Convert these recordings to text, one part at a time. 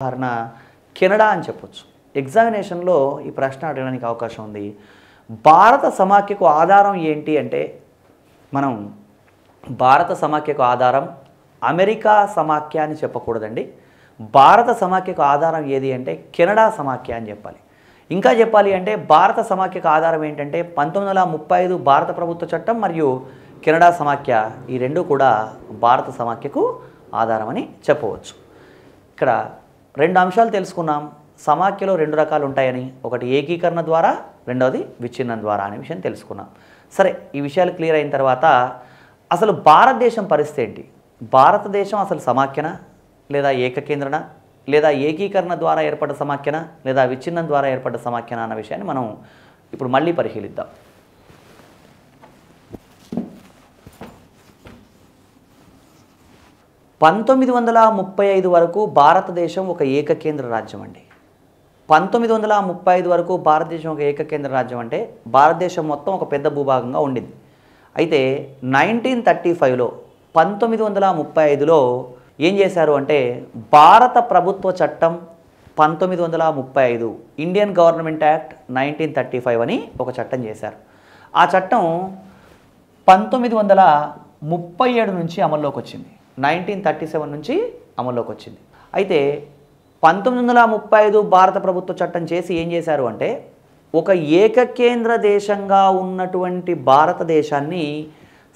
ఉదాహరణ కెనడా అని చెప్పొచ్చు ఎగ్జామినేషన్లో ఈ ప్రశ్న అడగడానికి అవకాశం ఉంది భారత సమాఖ్యకు ఆధారం ఏంటి అంటే మనం భారత సమాఖ్యకు ఆధారం అమెరికా సమాఖ్య అని చెప్పకూడదండి భారత సమాఖ్యకు ఆధారం ఏది అంటే కెనడా సమాఖ్య అని చెప్పాలి ఇంకా చెప్పాలి అంటే భారత సమాఖ్యకు ఆధారం ఏంటంటే పంతొమ్మిది వందల ముప్పై ఐదు భారత ప్రభుత్వ చట్టం మరియు కెనడా సమాఖ్య ఈ రెండు కూడా భారత సమాఖ్యకు ఆధారమని చెప్పవచ్చు ఇక్కడ రెండు అంశాలు తెలుసుకున్నాం సమాఖ్యలో రెండు రకాలు ఉంటాయని ఒకటి ఏకీకరణ ద్వారా రెండవది విచ్ఛిన్నం ద్వారా అనే విషయం తెలుసుకున్నాం సరే ఈ విషయాలు క్లియర్ అయిన తర్వాత అసలు భారతదేశం పరిస్థితి ఏంటి భారతదేశం అసలు సమాఖ్యన లేదా ఏకకేంద్రణ లేదా ఏకీకరణ ద్వారా ఏర్పడ్డ సమాఖ్యన లేదా విచ్ఛిన్నం ద్వారా ఏర్పడ్డ సమాఖ్యన అన్న విషయాన్ని మనం ఇప్పుడు మళ్ళీ పరిశీలిద్దాం పంతొమ్మిది వందల ముప్పై ఐదు వరకు భారతదేశం ఒక ఏకకేంద్ర రాజ్యం అండి పంతొమ్మిది వందల ముప్పై ఐదు వరకు భారతదేశం ఒక ఏకకేంద్ర రాజ్యం అంటే భారతదేశం మొత్తం ఒక పెద్ద భూభాగంగా ఉండింది అయితే నైన్టీన్ థర్టీ ఫైవ్లో పంతొమ్మిది వందల ముప్పై ఐదులో ఏం చేశారు అంటే భారత ప్రభుత్వ చట్టం పంతొమ్మిది వందల ముప్పై ఐదు Indian government act nineteen thirty five అని ఒక చట్టం చేశారు ఆ చట్టం పంతొమ్మిది వందల ముప్పై ఏడు నుంచి అమల్లోకి వచ్చింది నైన్టీన్ థర్టీ సెవెన్ నుంచి అమల్లోకి వచ్చింది అయితే పంతొమ్మిది వందల ముప్పై ఐదు భారత ప్రభుత్వ చట్టం చేసి ఏం చేశారు అంటే ఒక ఏకకేంద్ర దేశంగా ఉన్నటువంటి భారతదేశాన్ని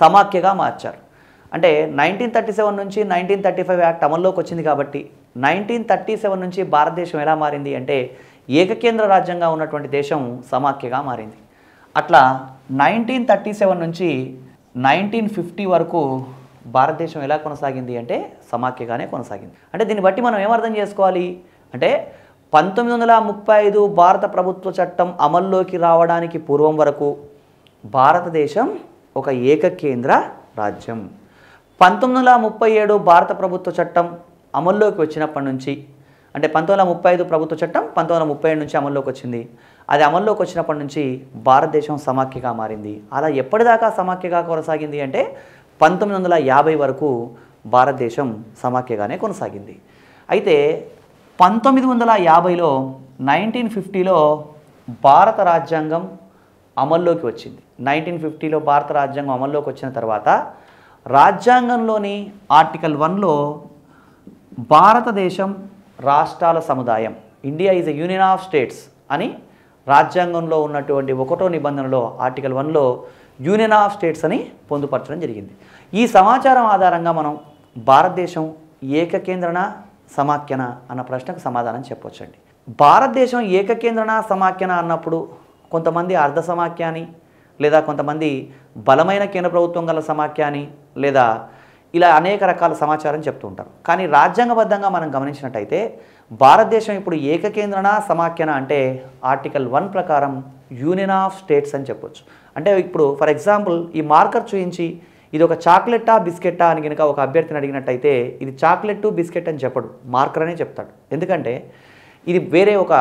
సమాఖ్యగా మార్చారు అంటే నైన్టీన్ థర్టీ సెవెన్ నుంచి నైన్టీన్ థర్టీ ఫైవ్ యాక్ట్ అమల్లోకి వచ్చింది కాబట్టి నైన్టీన్ థర్టీ సెవెన్ నుంచి భారతదేశం ఎలా మారింది అంటే ఏకకేంద్ర రాజ్యంగా ఉన్నటువంటి దేశం సమాఖ్యగా మారింది అట్లా నైన్టీన్ థర్టీ సెవెన్ నుంచి నైన్టీన్ ఫిఫ్టీ వరకు భారతదేశం ఎలా కొనసాగింది అంటే సమాఖ్యగానే కొనసాగింది అంటే దీన్ని బట్టి మనం ఏమర్థం చేసుకోవాలి అంటే పంతొమ్మిది వందల ముప్పై ఐదు భారత ప్రభుత్వ చట్టం అమల్లోకి రావడానికి పూర్వం వరకు భారతదేశం ఒక ఏకకేంద్ర రాజ్యం పంతొమ్మిది వందల ముప్పై ఏడు భారత ప్రభుత్వ చట్టం అమల్లోకి వచ్చినప్పటి నుంచి అంటే పంతొమ్మిది వందల ముప్పై ఐదు ప్రభుత్వ చట్టం పంతొమ్మిది వందల ముప్పై ఏడు నుంచి అమల్లోకి వచ్చింది అది అమల్లోకి వచ్చినప్పటి నుంచి భారతదేశం సమాఖ్యగా మారింది అలా ఎప్పటిదాకా సమాఖ్యగా కొనసాగింది అంటే పంతొమ్మిది వందల యాభై వరకు భారతదేశం సమాఖ్యగానే కొనసాగింది అయితే పంతొమ్మిది వందల యాభైలో నైన్టీన్ ఫిఫ్టీలో భారత రాజ్యాంగం అమల్లోకి వచ్చింది నైన్టీన్ ఫిఫ్టీలో భారత రాజ్యాంగం అమల్లోకి వచ్చిన తర్వాత రాజ్యాంగంలోని ఆర్టికల్ వన్లో భారతదేశం రాష్ట్రాల సముదాయం India is a union of states అని రాజ్యాంగంలో ఉన్నటువంటి ఒకటో నిబంధనలో ఆర్టికల్ వన్లో యూనియన్ ఆఫ్ స్టేట్స్ అని పొందుపరచడం జరిగింది ఈ సమాచారం ఆధారంగా మనం భారతదేశం ఏకకేంద్రణ సమాఖ్యన అన్న ప్రశ్నకు సమాధానం చెప్పొచ్చండి భారతదేశం ఏకకేంద్రణ సమాఖ్యన అన్నప్పుడు కొంతమంది అర్ధ సమాఖ్యాని లేదా కొంతమంది బలమైన కేంద్ర ప్రభుత్వం గల సమాఖ్యాని లేదా ఇలా అనేక రకాల సమాచారం చెప్తూ ఉంటారు కానీ రాజ్యాంగబద్ధంగా మనం గమనించినట్టయితే భారతదేశం ఇప్పుడు ఏకకేంద్రణ సమాఖ్యన అంటే ఆర్టికల్ వన్ ప్రకారం యూనియన్ ఆఫ్ స్టేట్స్ అని చెప్పొచ్చు అంటే ఇప్పుడు ఫర్ ఎగ్జాంపుల్ ఈ మార్కర్ చూయించి ఇది ఒక చాక్లెట్టా బిస్కెట్టా అని కనుక ఒక అభ్యర్థిని అడిగినట్టయితే ఇది చాక్లెట్ బిస్కెట్ అని చెప్పడు మార్కర్ అనే చెప్తాడు ఎందుకంటే ఇది వేరే ఒక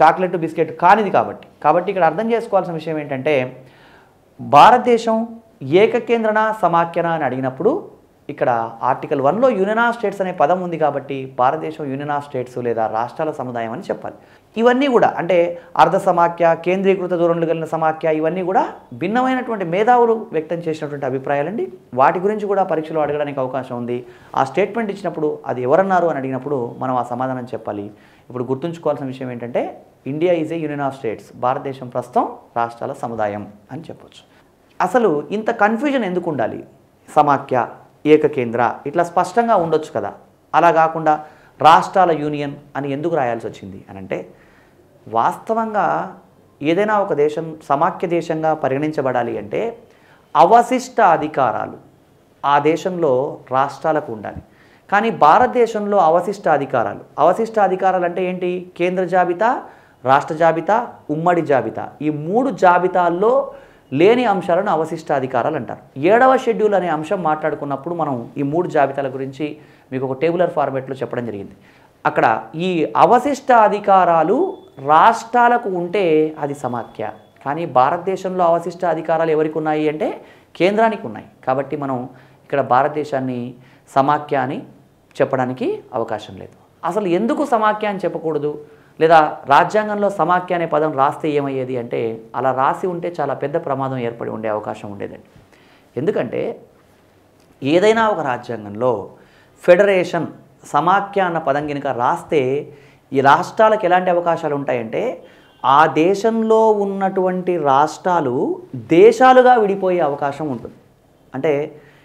చాక్లెట్ బిస్కెట్ కానిది కాబట్టి కాబట్టి ఇక్కడ అర్థం చేసుకోవాల్సిన విషయం ఏంటంటే భారతదేశం ఏకకేంద్రణ సమాఖ్యన అని అడిగినప్పుడు ఇక్కడ ఆర్టికల్ వన్లో యూనియన్ ఆఫ్ స్టేట్స్ అనే పదం ఉంది కాబట్టి భారతదేశం యూనియన్ ఆఫ్ స్టేట్స్ లేదా రాష్ట్రాల సముదాయం అని చెప్పాలి ఇవన్నీ కూడా అంటే అర్ధ సమాఖ్య కేంద్రీకృత ధోరణులు కలిగిన సమాఖ్య ఇవన్నీ కూడా భిన్నమైనటువంటి మేధావులు వ్యక్తం చేసినటువంటి అభిప్రాయాలండి వాటి గురించి కూడా పరీక్షలు అడగడానికి అవకాశం ఉంది ఆ స్టేట్మెంట్ ఇచ్చినప్పుడు అది ఎవరన్నారు అని అడిగినప్పుడు మనం ఆ సమాధానం చెప్పాలి ఇప్పుడు గుర్తుంచుకోవాల్సిన విషయం ఏంటంటే India is a union of states భారతదేశం ప్రస్తుతం రాష్ట్రాల సముదాయం అని చెప్పొచ్చు అసలు ఇంత కన్ఫ్యూజన్ ఎందుకు ఉండాలి సమాఖ్య ఏకకేంద్ర ఇట్లా స్పష్టంగా ఉండొచ్చు కదా అలా కాకుండా రాష్ట్రాల యూనియన్ అని ఎందుకు రాయాల్సి వచ్చింది అని అంటే వాస్తవంగా ఏదైనా ఒక దేశం సమాఖ్య దేశంగా పరిగణించబడాలి అంటే అవశిష్ట అధికారాలు ఆ దేశంలో రాష్ట్రాలకు ఉండాలి కానీ భారతదేశంలో అవశిష్ట అధికారాలు అవశిష్ట అధికారాలు అంటే ఏంటి కేంద్ర జాబితా రాష్ట్ర జాబితా ఉమ్మడి జాబితా ఈ మూడు జాబితాల్లో లేని అంశాలను అవశిష్టాధికారాలు అంటారు ఏడవ షెడ్యూల్ అనే అంశం మాట్లాడుకున్నప్పుడు మనం ఈ మూడు జాబితాల గురించి మీకు ఒక టేబులర్ ఫార్మేట్లో చెప్పడం జరిగింది అక్కడ ఈ అవశిష్ట అధికారాలు రాష్ట్రాలకు ఉంటే అది సమాఖ్య కానీ భారతదేశంలో అవశిష్ట అధికారాలు ఎవరికి ఉన్నాయి అంటే కేంద్రానికి ఉన్నాయి కాబట్టి మనం ఇక్కడ భారతదేశాన్ని సమాఖ్య అని చెప్పడానికి అవకాశం లేదు అసలు ఎందుకు సమాఖ్య అని చెప్పకూడదు లేదా రాజ్యాంగంలో సమాఖ్య అనే పదం రాస్తే ఏమయ్యేది అంటే అలా రాసి ఉంటే చాలా పెద్ద ప్రమాదం ఏర్పడి ఉండే అవకాశం ఉండేదండి ఎందుకంటే ఏదైనా ఒక రాజ్యాంగంలో ఫెడరేషన్ సమాఖ్య అన్న పదం కనుక రాస్తే ఈ రాష్ట్రాలకు ఎలాంటి అవకాశాలు ఉంటాయంటే ఆ దేశంలో ఉన్నటువంటి రాష్ట్రాలు దేశాలుగా విడిపోయే అవకాశం ఉంటుంది అంటే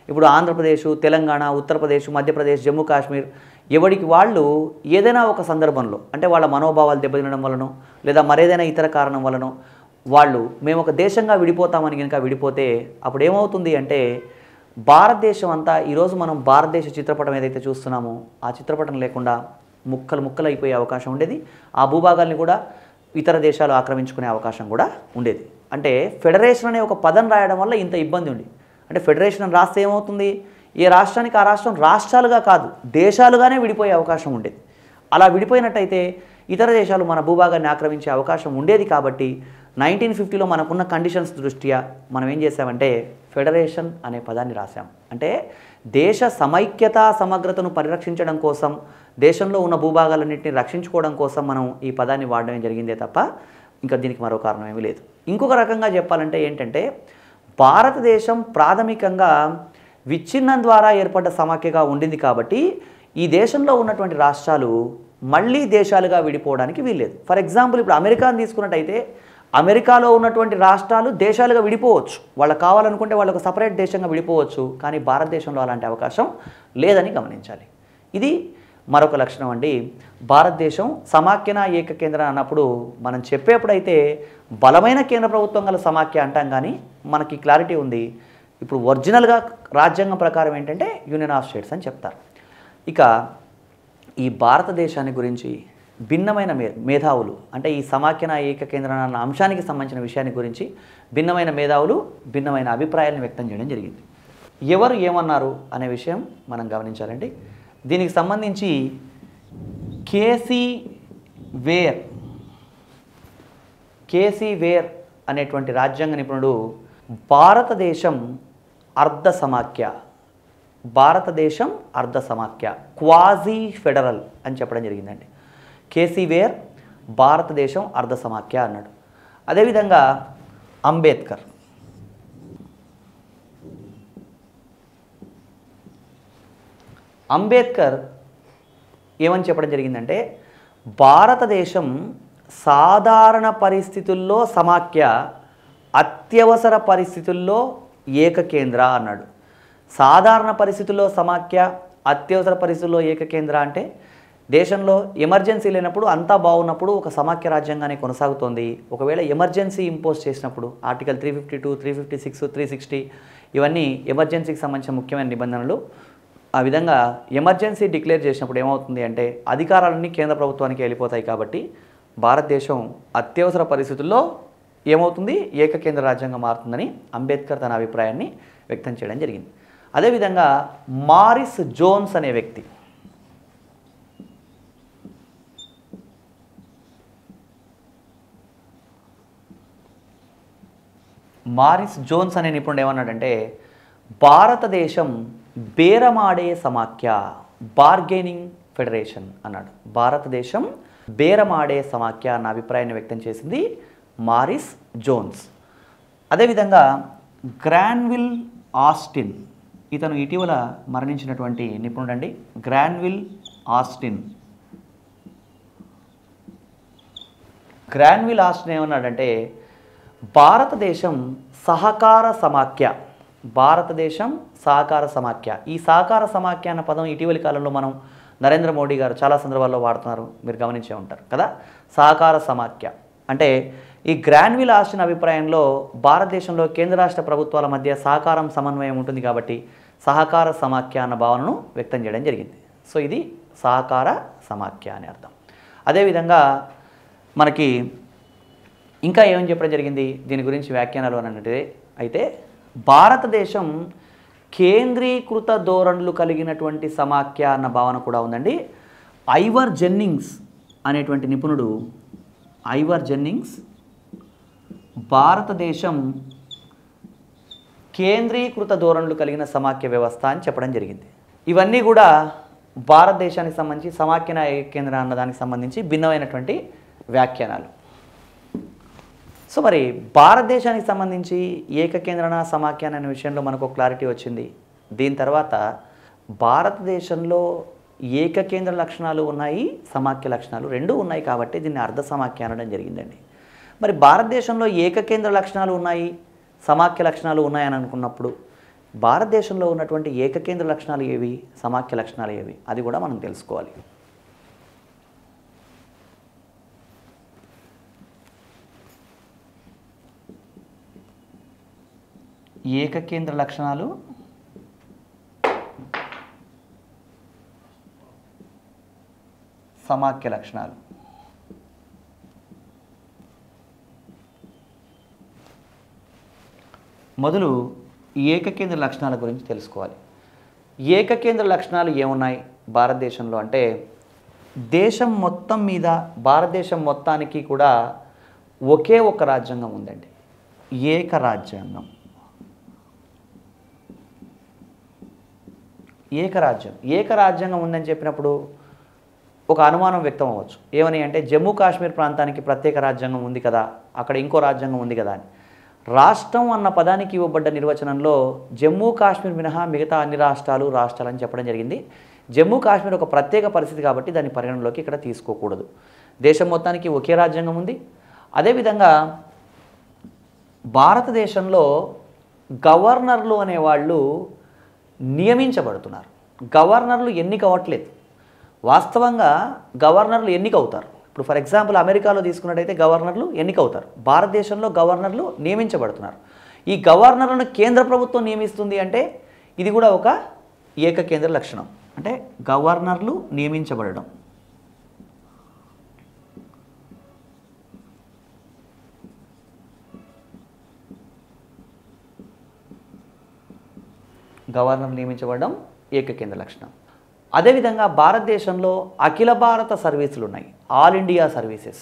ఇప్పుడు ఆంధ్రప్రదేశ్ తెలంగాణ ఉత్తరప్రదేశ్ మధ్యప్రదేశ్ జమ్మూ కాశ్మీర్ ఎవరికి వాళ్ళు ఏదైనా ఒక సందర్భంలో అంటే వాళ్ళ మనోభావాలు దెబ్బతినడం వలన లేదా మరేదైనా ఇతర కారణం వలన వాళ్ళు మేము ఒక దేశంగా విడిపోతామని కనుక విడిపోతే అప్పుడు ఏమవుతుంది అంటే భారతదేశం అంతా ఈరోజు మనం భారతదేశ చిత్రపటం ఏదైతే చూస్తున్నామో ఆ చిత్రపటం లేకుండా ముక్కలు ముక్కలు అయిపోయే అవకాశం ఉండేది ఆ భూభాగాల్ని కూడా ఇతర దేశాలు ఆక్రమించుకునే అవకాశం కూడా ఉండేది అంటే ఫెడరేషన్ అనే ఒక పదం రాయడం వల్ల ఇంత ఇబ్బంది ఉంది అంటే ఫెడరేషన్ రాస్తే ఏమవుతుంది ఈ రాష్ట్రానికి ఆ రాష్ట్రం రాష్ట్రాలుగా కాదు దేశాలుగానే విడిపోయే అవకాశం ఉండేది అలా విడిపోయినట్టయితే ఇతర దేశాలు మన భూభాగాన్ని ఆక్రమించే అవకాశం ఉండేది కాబట్టి నైన్టీన్ ఫిఫ్టీలో మనకున్న కండిషన్స్ దృష్ట్యా మనం ఏం చేసామంటే ఫెడరేషన్ అనే పదాన్ని రాశాం అంటే దేశ సమైక్యత సమగ్రతను పరిరక్షించడం కోసం దేశంలో ఉన్న భూభాగాలన్నింటినీ రక్షించుకోవడం కోసం మనం ఈ పదాన్ని వాడడం జరిగిందే తప్ప ఇంకా దీనికి మరో కారణం ఏమీ లేదు ఇంకొక రకంగా చెప్పాలంటే ఏంటంటే భారతదేశం ప్రాథమికంగా విచ్ఛిన్నం ద్వారా ఏర్పడ్డ సమాఖ్యగా ఉండింది కాబట్టి ఈ దేశంలో ఉన్నటువంటి రాష్ట్రాలు మళ్ళీ దేశాలుగా విడిపోవడానికి వీల్లేదు ఫర్ ఎగ్జాంపుల్ ఇప్పుడు అమెరికాను తీసుకున్నట్టయితే అమెరికాలో ఉన్నటువంటి రాష్ట్రాలు దేశాలుగా విడిపోవచ్చు వాళ్ళకి కావాలనుకుంటే వాళ్ళకు సపరేట్ దేశంగా విడిపోవచ్చు కానీ భారతదేశంలో అలాంటి అవకాశం లేదని గమనించాలి ఇది మరొక లక్షణం అండి భారతదేశం సమాఖ్యన ఏక కేంద్రం అన్నప్పుడు మనం చెప్పేప్పుడైతే బలమైన కేంద్ర ప్రభుత్వం గల సమాఖ్య అంటాం కానీ మనకి క్లారిటీ ఉంది ఇప్పుడు ఒరిజినల్గా రాజ్యాంగం ప్రకారం ఏంటంటే యూనియన్ ఆఫ్ స్టేట్స్ అని చెప్తారు ఇక ఈ భారతదేశాన్ని గురించి భిన్నమైన మేధావులు అంటే ఈ సమాఖ్యన ఏక కేంద్రం అన్న అంశానికి సంబంధించిన విషయాన్ని గురించి భిన్నమైన మేధావులు భిన్నమైన అభిప్రాయాలను వ్యక్తం చేయడం జరిగింది ఎవరు ఏమన్నారు అనే విషయం మనం గమనించాలండి దీనికి సంబంధించి కేసీ వేర్ కేసీ వేర్ అనేటువంటి రాజ్యాంగ నిపుణుడు భారతదేశం అర్ధ సమాఖ్య భారతదేశం అర్ధ సమాఖ్య క్వాజీ ఫెడరల్ అని చెప్పడం జరిగిందండి కేసీవేర్ భారతదేశం అర్ధ సమాఖ్య అన్నాడు అదేవిధంగా అంబేద్కర్ అంబేద్కర్ ఏమని చెప్పడం జరిగిందంటే భారతదేశం సాధారణ పరిస్థితుల్లో సమాఖ్య అత్యవసర పరిస్థితుల్లో ఏకకేంద్ర అన్నాడు సాధారణ పరిస్థితుల్లో సమాఖ్య అత్యవసర పరిస్థితుల్లో ఏకకేంద్ర అంటే దేశంలో ఎమర్జెన్సీ లేనప్పుడు అంతా బాగున్నప్పుడు ఒక సమాఖ్య రాజ్యాంగాన్ని కొనసాగుతోంది ఒకవేళ ఎమర్జెన్సీ ఇంపోజ్ చేసినప్పుడు article three fifty two three fifty six three sixty ఇవన్నీ ఎమర్జెన్సీకి సంబంధించిన ముఖ్యమైన నిబంధనలు ఆ విధంగా ఎమర్జెన్సీ డిక్లేర్ చేసినప్పుడు ఏమవుతుంది అంటే అధికారాలన్నీ కేంద్ర ప్రభుత్వానికి వెళ్ళిపోతాయి కాబట్టి భారతదేశం అత్యవసర పరిస్థితుల్లో ఏమవుతుంది ఏకకేంద్ర రాజ్యాంగం మారుతుందని అంబేద్కర్ తన అభిప్రాయాన్ని వ్యక్తం చేయడం జరిగింది అదేవిధంగా మారిస్ జోన్స్ అనే వ్యక్తి మారిస్ జోన్స్ అనే నిపుణుడు ఏమన్నాడంటే భారతదేశం బేరమాడే సమాఖ్య బార్గెనింగ్ ఫెడరేషన్ అన్నాడు భారతదేశం బేరమాడే సమాఖ్య అన్న అభిప్రాయాన్ని వ్యక్తం చేసింది మారిస్ జోన్స్ అదేవిధంగా గ్రాన్విల్ ఆస్టిన్ ఇతను ఇటీవల మరణించినటువంటి నిపుణుడండి గ్రాన్విల్ ఆస్టిన్ గ్రాన్విల్ ఆస్టిన్ ఏమన్నాడంటే భారతదేశం సహకార సమాఖ్య భారతదేశం సహకార సమాఖ్య ఈ సహకార సమాఖ్య అన్న పదం ఇటీవలి కాలంలో మనం నరేంద్ర మోడీ గారు చాలా సందర్భాల్లో వాడుతున్నారు మీరు గమనించే ఉంటారు కదా సహకార సమాఖ్య అంటే ఈ గ్రాన్విల్ ఆస్టిన్ అభిప్రాయంలో భారతదేశంలో కేంద్ర రాష్ట్ర ప్రభుత్వాల మధ్య సహకారం సమన్వయం ఉంటుంది కాబట్టి సహకార సమాఖ్య అన్న భావనను వ్యక్తం చేయడం జరిగింది సో ఇది సహకార సమాఖ్య అనే అర్థం అదేవిధంగా మనకి ఇంకా ఏం చెప్పడం జరిగింది దీని గురించి వ్యాఖ్యానాలు అని అయితే భారతదేశం కేంద్రీకృత ధోరణులు కలిగినటువంటి సమాఖ్య అన్న భావన కూడా ఉందండి ఐవర్ జెన్నింగ్స్ అనేటువంటి నిపుణుడు ఐవర్ జెన్నింగ్స్ భారతదేశం కేంద్రీకృత ధోరణులు కలిగిన సమాఖ్య వ్యవస్థ అని చెప్పడం జరిగింది ఇవన్నీ కూడా భారతదేశానికి సంబంధించి సమాఖ్య కేంద్ర అన్నదానికి సంబంధించి భిన్నమైనటువంటి వ్యాఖ్యానాలు సో మరి భారతదేశానికి సంబంధించి ఏకకేంద్రణ సమాఖ్యాన అనే విషయంలో మనకు క్లారిటీ వచ్చింది దీని తర్వాత భారతదేశంలో ఏకకేంద్ర లక్షణాలు ఉన్నాయి సమాఖ్య లక్షణాలు రెండూ ఉన్నాయి కాబట్టి దీన్ని అర్ధ సమాఖ్య అనడం జరిగిందండి మరి భారతదేశంలో ఏకకేంద్ర లక్షణాలు ఉన్నాయి సమాఖ్య లక్షణాలు ఉన్నాయని అనుకున్నప్పుడు భారతదేశంలో ఉన్నటువంటి ఏకకేంద్ర లక్షణాలు ఏవి సమాఖ్య లక్షణాలు ఏవి అది కూడా మనం తెలుసుకోవాలి ఏకకేంద్ర లక్షణాలు సమాఖ్య లక్షణాలు మొదలు ఏకకేంద్ర లక్షణాల గురించి తెలుసుకోవాలి ఏకకేంద్ర లక్షణాలు ఏమున్నాయి భారతదేశంలో అంటే దేశం మొత్తం మీద భారతదేశం మొత్తానికి కూడా ఒకే ఒక రాజ్యాంగం ఉందండి ఏక రాజ్యాంగం ఏకరాజ్యం రాజ్యాంగం ఉందని చెప్పినప్పుడు ఒక అనుమానం వ్యక్తం అవ్వచ్చు ఏమని అంటే జమ్మూ కాశ్మీర్ ప్రాంతానికి ప్రత్యేక రాజ్యాంగం ఉంది కదా అక్కడ ఇంకో రాజ్యాంగం ఉంది కదా అని రాష్ట్రం అన్న పదానికి ఇవ్వబడ్డ నిర్వచనంలో జమ్మూ కాశ్మీర్ మినహా మిగతా అన్ని రాష్ట్రాలు రాష్ట్రాలని చెప్పడం జరిగింది జమ్మూ కాశ్మీర్ ఒక ప్రత్యేక పరిస్థితి కాబట్టి దాన్ని పరిగణలోకి ఇక్కడ తీసుకోకూడదు దేశం మొత్తానికి ఒకే రాజ్యాంగం ఉంది అదేవిధంగా భారతదేశంలో గవర్నర్లు అనేవాళ్ళు నియమించబడుతున్నారు గవర్నర్లు ఎన్నిక అవ్వట్లేదు వాస్తవంగా గవర్నర్లు ఎన్నిక అవుతారు ఇప్పుడు ఫర్ ఎగ్జాంపుల్ అమెరికాలో తీసుకున్నట్టయితే గవర్నర్లు ఎన్నికవుతారు భారతదేశంలో గవర్నర్లు నియమించబడుతున్నారు ఈ గవర్నర్లను కేంద్ర ప్రభుత్వం నియమిస్తుంది అంటే ఇది కూడా ఒక ఏకకేంద్ర లక్షణం అంటే గవర్నర్లు నియమించబడడం గవర్నర్ నియమించబడడం ఏకకేంద్ర లక్షణం అదేవిధంగా భారతదేశంలో అఖిల భారత సర్వీసులు ఉన్నాయి ఆల్ ఇండియా సర్వీసెస్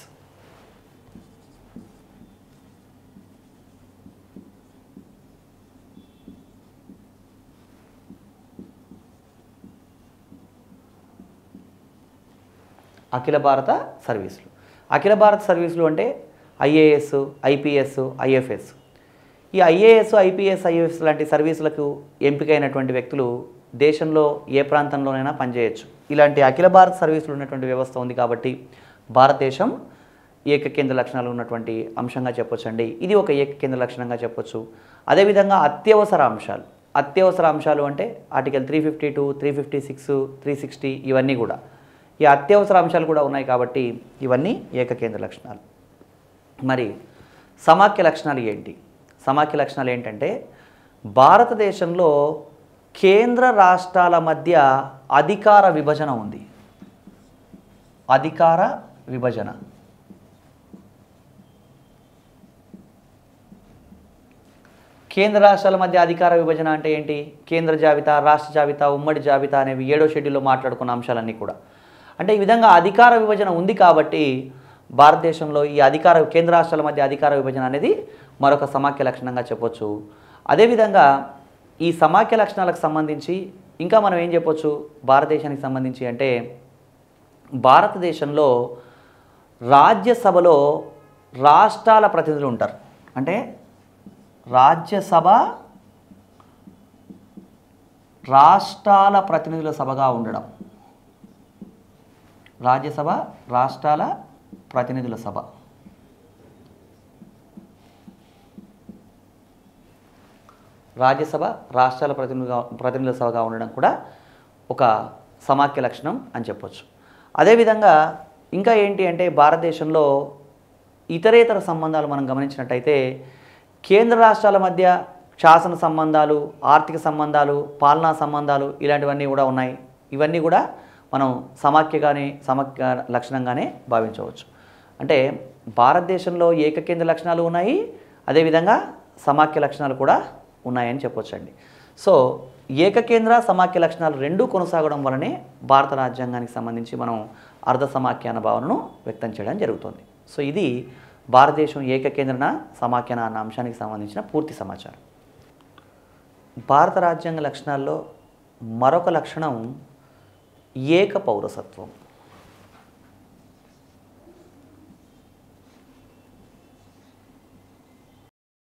అఖిల భారత సర్వీసులు అఖిల భారత సర్వీసులు అంటే ఐఏఎస్ ఐపీఎస్ ఐఎఫ్ఎస్ ఈ ఐఏఎస్ ఐపీఎస్ ఐఎఫ్ఎస్ లాంటి సర్వీసులకు ఎంపికైనటువంటి వ్యక్తులు దేశంలో ఏ ప్రాంతంలోనైనా పనిచేయచ్చు ఇలాంటి అఖిల భారత్ సర్వీసులు ఉన్నటువంటి వ్యవస్థ ఉంది కాబట్టి భారతదేశం ఏకకేంద్ర లక్షణాలు ఉన్నటువంటి అంశంగా చెప్పొచ్చండి ఇది ఒక ఏకకేంద్ర లక్షణంగా చెప్పొచ్చు అదేవిధంగా అత్యవసర అంశాలు అత్యవసర అంశాలు అంటే article three fifty two three fifty six three sixty ఇవన్నీ కూడా ఈ అత్యవసర అంశాలు కూడా ఉన్నాయి కాబట్టి ఇవన్నీ ఏకకేంద్ర లక్షణాలు మరి సమాఖ్య లక్షణాలు ఏంటి సమాఖ్య లక్షణాలు ఏంటంటే భారతదేశంలో కేంద్ర రాష్ట్రాల మధ్య అధికార విభజన ఉంది అధికార విభజన కేంద్ర రాష్ట్రాల మధ్య అధికార విభజన అంటే ఏంటి కేంద్ర జాబితా రాష్ట్ర జాబితా ఉమ్మడి జాబితా అనేవి ఏడో షెడ్యూల్లో మాట్లాడుకున్న అంశాలన్నీ కూడా అంటే ఈ విధంగా అధికార విభజన ఉంది కాబట్టి భారతదేశంలో ఈ అధికార కేంద్ర రాష్ట్రాల మధ్య అధికార విభజన అనేది మరొక సమాఖ్య లక్షణంగా చెప్పొచ్చు అదేవిధంగా ఈ సమాఖ్య లక్షణాలకు సంబంధించి ఇంకా మనం ఏం చెప్పొచ్చు భారతదేశానికి సంబంధించి అంటే భారతదేశంలో రాజ్యసభలో రాష్ట్రాల ప్రతినిధులు ఉంటారు అంటే రాజ్యసభ రాష్ట్రాల ప్రతినిధుల సభగా ఉండడం రాజ్యసభ రాష్ట్రాల ప్రతినిధుల సభ రాజ్యసభ రాష్ట్రాల ప్రతినిధిగా ప్రతినిధుల సభగా ఉండడం కూడా ఒక సమాఖ్య లక్షణం అని చెప్పొచ్చు అదేవిధంగా ఇంకా ఏంటి అంటే భారతదేశంలో ఇతరేతర సంబంధాలు మనం గమనించినట్టయితే కేంద్ర రాష్ట్రాల మధ్య శాసన సంబంధాలు ఆర్థిక సంబంధాలు పాలనా సంబంధాలు ఇలాంటివన్నీ కూడా ఉన్నాయి ఇవన్నీ కూడా మనం సమాఖ్యగానే సమాఖ్య లక్షణంగానే భావించవచ్చు అంటే భారతదేశంలో ఏకకేంద్ర లక్షణాలు ఉన్నాయి అదేవిధంగా సమాఖ్య లక్షణాలు కూడా ఉన్నాయని చెప్పొచ్చండి సో ఏకకేంద్ర సమాఖ్య లక్షణాలు రెండూ కొనసాగడం వలనే భారత రాజ్యాంగానికి సంబంధించి మనం అర్ధ సమాఖ్యాన భావనను వ్యక్తం చేయడం జరుగుతుంది సో ఇది భారతదేశం ఏకకేంద్రన సమాఖ్యన అన్న అంశానికి సంబంధించిన పూర్తి సమాచారం భారత రాజ్యాంగ లక్షణాల్లో మరొక లక్షణం ఏక పౌరసత్వం